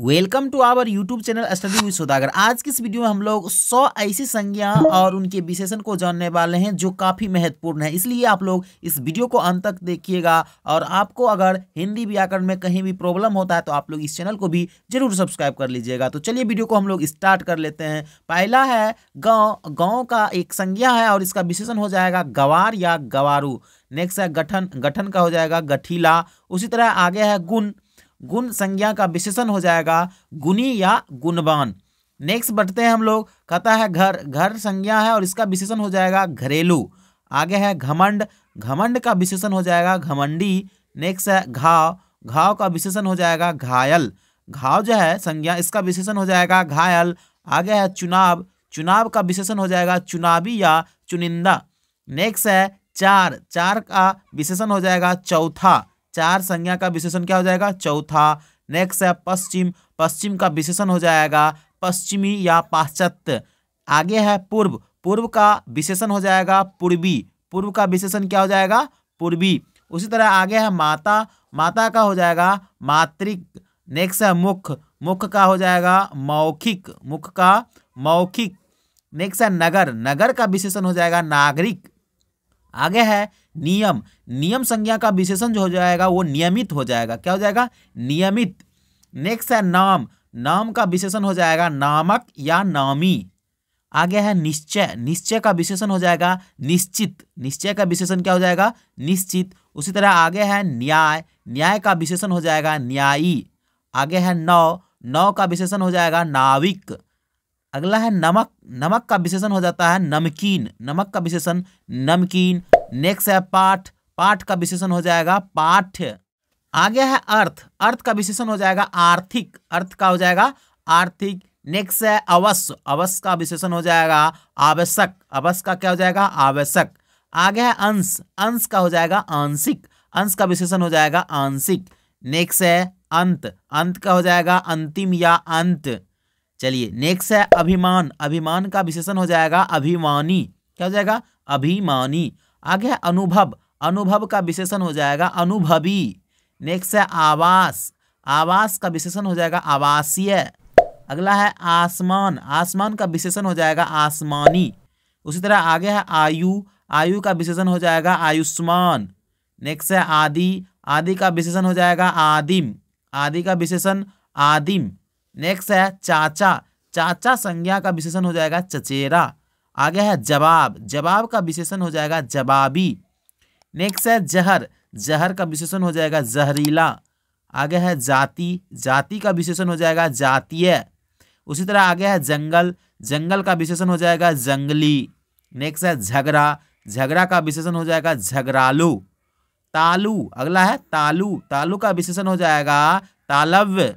welcome to our YouTube channel study with Saudagar आज की इस वीडियो में हम लोग 100 ऐसी संज्ञा और उनके विशेषण को जानने वाले हैं जो काफ़ी महत्वपूर्ण है इसलिए आप लोग इस वीडियो को अंत तक देखिएगा और आपको अगर हिंदी व्याकरण में कहीं भी प्रॉब्लम होता है तो आप लोग इस चैनल को भी जरूर सब्सक्राइब कर लीजिएगा तो चलिए वीडियो को हम लोग स्टार्ट कर लेते हैं पहला है गाँव गाँव का एक संज्ञा है और इसका विशेषण हो जाएगा गवार या गवारू नेक्स्ट है गठन गठन का हो जाएगा गठीला उसी तरह आगे है गुण गुण संज्ञा का विशेषण हो जाएगा गुणी या गुणवान नेक्स्ट बढ़ते हैं हम लोग कहता है घर घर संज्ञा है और इसका विशेषण हो जाएगा घरेलू आगे है घमंड घमंड का विशेषण हो जाएगा घमंडी नेक्स्ट है घाव घाव का विशेषण हो जाएगा घायल घाव जो है संज्ञा इसका विशेषण हो जाएगा घायल आगे है चुनाव चुनाव का विशेषण हो जाएगा चुनावी या चुनिंदा नेक्स्ट है चार चार का विशेषण हो जाएगा चौथा चार संज्ञा का विशेषण क्या हो जाएगा चौथा नेक्स्ट है पश्चिम पश्चिम का विशेषण हो जाएगा पश्चिमी या पाश्चात्य आगे है पूर्व पूर्व का विशेषण हो जाएगा पूर्वी पूर्व का विशेषण क्या हो जाएगा पूर्वी उसी तरह आगे है माता माता का हो जाएगा मातृक नेक्स्ट है मुख मुख का हो जाएगा मौखिक मुख का मौखिक नेक्स्ट है नगर नगर का विशेषण हो जाएगा नागरिक आगे है नियम नियम संज्ञा का विशेषण जो हो जाएगा वो नियमित हो जाएगा क्या हो जाएगा नियमित नेक्स्ट है नाम नाम का विशेषण हो जाएगा नामक या नामी आगे है निश्चय निश्चय का विशेषण हो जाएगा निश्चित निश्चय का विशेषण क्या हो जाएगा निश्चित उसी तरह आगे है न्याय न्याय का विशेषण हो जाएगा न्यायी आगे है नौ नौ का विशेषण हो जाएगा नाविक अगला है नमक नमक का विशेषण हो जाता है नमकीन नमक का विशेषण नमकीन नेक्स्ट है पाठ पाठ का विशेषण हो जाएगा पाठ्य आगे है अर्थ अर्थ का विशेषण हो जाएगा आर्थिक अर्थ का हो जाएगा आर्थिक नेक्स्ट है अवश्य अवश्य का विशेषण हो जाएगा आवश्यक अवश्य का क्या हो जाएगा आवश्यक आगे है अंश अंश का हो जाएगा आंशिक अंश का विशेषण हो जाएगा आंशिक नेक्स्ट है अंत अंत का हो जाएगा अंतिम या अंत चलिए नेक्स्ट है अभिमान अभिमान का विशेषण हो जाएगा अभिमानी क्या हो जाएगा अभिमानी आगे है अनुभव अनुभव का विशेषण हो जाएगा अनुभवी नेक्स्ट है आवास आवास का विशेषण हो जाएगा आवासीय अगला है आसमान आसमान का विशेषण हो जाएगा आसमानी उसी तरह आगे है आयु आयु का विशेषण हो जाएगा आयुष्मान नेक्स्ट है आदि आदि का विशेषण हो जाएगा आदिम आदि का विशेषण आदिम नेक्स्ट है चाचा चाचा संज्ञा का विशेषण हो जाएगा चचेरा आगे है जवाब जवाब का विशेषण हो जाएगा जवाबी नेक्स्ट है जहर जहर का विशेषण हो जाएगा जहरीला आगे है जाति जाति का विशेषण हो जाएगा जातीय उसी तरह आगे है जंगल जंगल का विशेषण हो जाएगा जंगली नेक्स्ट है झगड़ा झगड़ा का विशेषण हो जाएगा झगड़ालू तालू अगला है तालू तालू का विशेषण हो जाएगा तालव्य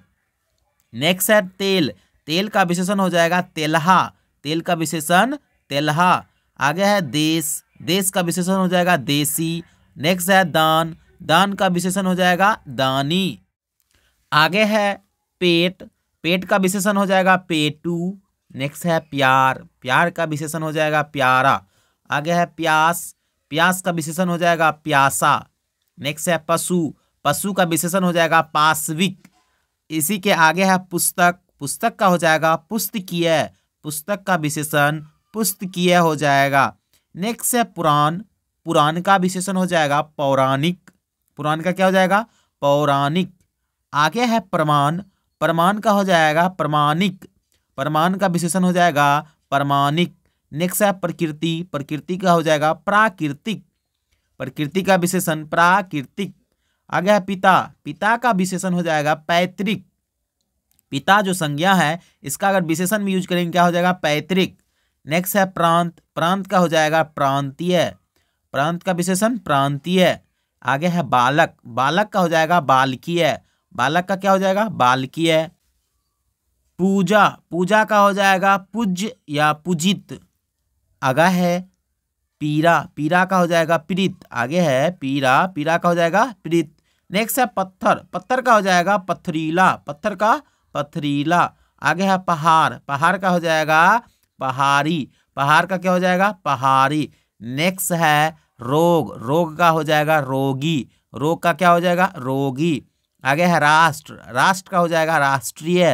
नेक्स्ट है तेल तेल का विशेषण हो जाएगा तेलहा तेल का विशेषण तेलहा आगे है देश देश का विशेषण हो जाएगा देसी नेक्स्ट है दान दान का विशेषण हो जाएगा दानी आगे है पेट पेट का विशेषण हो जाएगा पेटू नेक्स्ट है प्यार प्यार का विशेषण हो जाएगा प्यारा आगे है प्यास प्यास का विशेषण हो जाएगा प्यासा नेक्स्ट है पशु पशु का विशेषण हो जाएगा पासविक इसी के आगे है पुस्तक पुस्तक का हो जाएगा पुस्तकीय पुस्तक का विशेषण पुस्तकीय हो जाएगा नेक्स्ट है पुराण पुराण का विशेषण हो जाएगा पौराणिक पुराण का क्या हो जाएगा पौराणिक आगे है प्रमाण प्रमाण का हो जाएगा प्रमाणिक प्रमाण का विशेषण हो जाएगा प्रमाणिक नेक्स्ट है प्रकृति प्रकृति का हो जाएगा प्राकृतिक प्रकृति का विशेषण प्राकृतिक आगे है पिता पिता का विशेषण हो जाएगा पैतृक पिता जो संज्ञा है इसका अगर विशेषण में यूज करेंगे क्या हो जाएगा पैतृक नेक्स्ट है प्रांत प्रांत का हो जाएगा प्रांतीय प्रांत का विशेषण प्रांतीय आगे है बालक बालक का हो जाएगा बालकीय बालक का क्या हो जाएगा बालकीय पूजा पूजा का हो जाएगा पूज्य या पूजित आगा है पीरा पीरा का हो जाएगा प्रीत आगे है पीरा पीरा का हो जाएगा प्रीत नेक्स्ट है पत्थर पत्थर का हो जाएगा पथरीला पत्थर का पथरीला आगे है पहाड़ पहाड़ का हो जाएगा पहाड़ी पहाड़ का क्या हो जाएगा पहाड़ी नेक्स्ट है रोग रोग का हो जाएगा रोगी रोग का क्या हो जाएगा रोगी आगे है राष्ट्र राष्ट्र का हो जाएगा राष्ट्रीय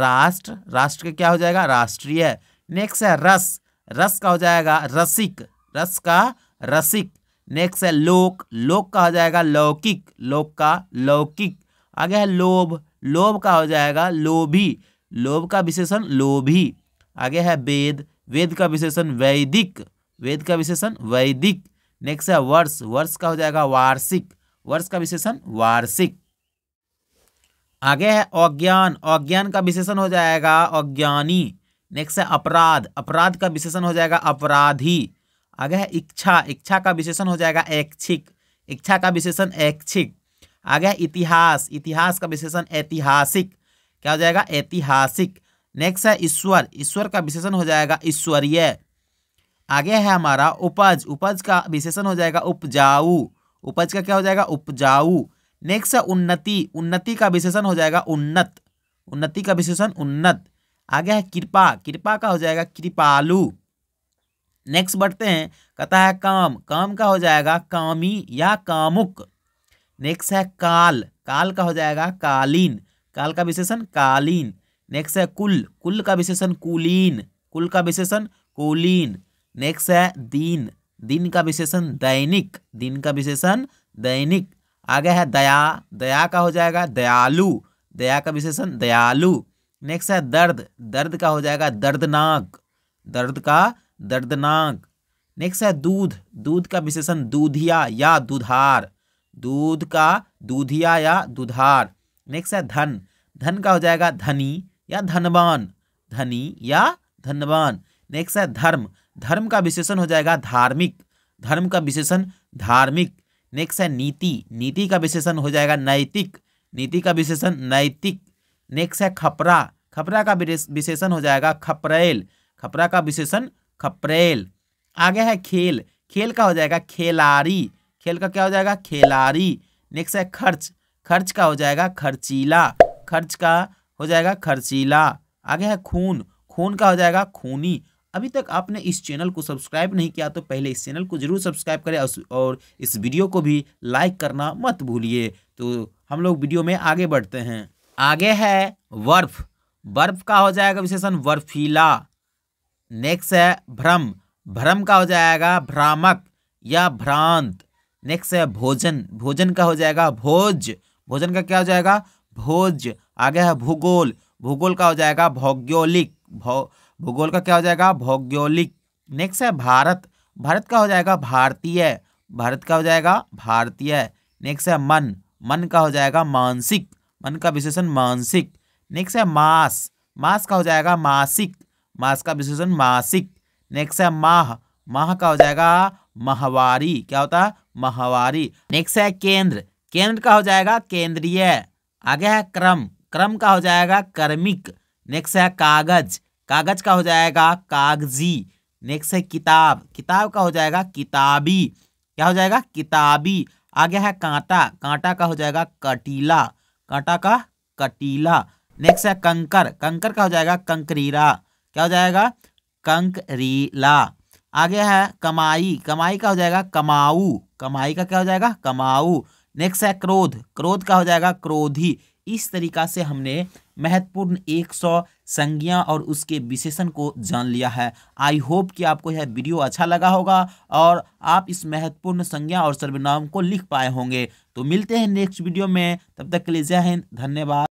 राष्ट्र राष्ट्र का क्या हो जाएगा राष्ट्रीय नेक्स्ट है रस रस का हो जाएगा रसिक रस का रसिक नेक्स्ट है लोक लोक का हो जाएगा लौकिक लोक का लौकिक आगे है लोभ लोभ का हो जाएगा लोभी लोभ का विशेषण लोभी आगे है वेद वेद का विशेषण वैदिक वेद का विशेषण वैदिक नेक्स्ट है वर्ष वर्ष का हो जाएगा वार्षिक वर्ष का विशेषण वार्षिक आगे है अज्ञान अज्ञान का विशेषण हो जाएगा अज्ञानी नेक्स्ट है अपराध अपराध का विशेषण हो जाएगा अपराधी आगे है इच्छा इच्छा का विशेषण हो जाएगा ऐच्छिक इच्छा का विशेषण ऐच्छिक आगे है इतिहास इतिहास का विशेषण ऐतिहासिक क्या हो जाएगा ऐतिहासिक नेक्स्ट है ईश्वर ईश्वर का विशेषण हो जाएगा ईश्वरीय आगे है हमारा उपज उपज का विशेषण हो जाएगा उपजाऊ उपज का क्या हो जाएगा उपजाऊ नेक्स्ट है उन्नति उन्नति का विशेषण हो जाएगा उन्नत उन्नति का विशेषण उन्नत आगे है कृपा कृपा का हो जाएगा कृपालु नेक्स्ट बढ़ते हैं कहता है काम काम का हो जाएगा कामी या कामुक नेक्स्ट है काल काल का हो जाएगा कालीन काल का विशेषण कालीन नेक्स्ट है कुल कुल का विशेषण कुलीन कुल का विशेषण कुलीन नेक्स्ट है दीन दिन का विशेषण दैनिक दिन का विशेषण दैनिक आगे है दया दया का हो जाएगा दयालु दया का विशेषण दयालु नेक्स्ट है दर्द दर्द का हो जाएगा दर्दनाक दर्द का दर्दनाक नेक्स्ट है दूध दूध का विशेषण दूधिया या दुधार दूध का दूधिया या दुधार नेक्स्ट है धन धन का हो जाएगा धनी या धनवान धनी या धनवान नेक्स्ट है धर्म धर्म का विशेषण हो जाएगा धार्मिक धर्म का विशेषण धार्मिक नेक्स्ट है नीति नीति का विशेषण हो जाएगा नैतिक नीति का विशेषण नैतिक नेक्स्ट है खपरा खपरा का विशेषण हो जाएगा खपरेल खपरा का विशेषण खपरेल आगे है खेल खेल का हो जाएगा खेलारी खेल का क्या हो जाएगा खेलारी नेक्स्ट है खर्च खर्च का हो जाएगा खर्चीला खर्च का हो जाएगा खर्चीला आगे है खून खून का हो जाएगा खूनी अभी तक आपने इस चैनल को सब्सक्राइब नहीं किया तो पहले इस चैनल को जरूर सब्सक्राइब करें और इस वीडियो को भी लाइक करना मत भूलिए तो हम लोग वीडियो में आगे बढ़ते हैं आगे है बर्फ बर्फ का हो जाएगा विशेषण बर्फीला नेक्स्ट है भ्रम भ्रम का हो जाएगा भ्रामक या भ्रांत नेक्स्ट है भोजन भोजन का हो जाएगा भोज भोजन का क्या हो जाएगा भोज आगे है भूगोल भूगोल का हो जाएगा भौगोलिक भौ भूगोल का क्या हो जाएगा भौगोलिक नेक्स्ट है भारत भारत का हो जाएगा भारतीय भारत का हो जाएगा भारतीय नेक्स्ट है मन मन का हो जाएगा मानसिक मन का विशेषण मानसिक नेक्स्ट है मास मास का हो जाएगा मासिक मास का विशेषण मासिक नेक्स्ट है माह माह का हो जाएगा माहवारी क्या होता है माहवारी नेक्स्ट है केंद्र केंद्र का हो जाएगा केंद्रीय आगे है क्रम क्रम का हो जाएगा कर्मिक नेक्स्ट है कागज कागज का हो जाएगा कागजी नेक्स्ट है किताब किताब का हो जाएगा किताबी क्या हो जाएगा किताबी आगे है कांटा कांटा का हो जाएगा कटीला कांटा का कटीला नेक्स्ट है कंकर कंकर का हो जाएगा कंकरीरा क्या हो जाएगा कंकरीला आगे है कमाई कमाई का हो जाएगा कमाऊ कमाई का क्या हो जाएगा कमाऊ नेक्स्ट है क्रोध क्रोध का हो जाएगा क्रोधी इस तरीका से हमने महत्वपूर्ण 100 संज्ञा और उसके विशेषण को जान लिया है आई होप कि आपको यह वीडियो अच्छा लगा होगा और आप इस महत्वपूर्ण संज्ञा और सर्वनाम को लिख पाए होंगे तो मिलते हैं नेक्स्ट वीडियो में तब तक के लिए जय हिंद धन्यवाद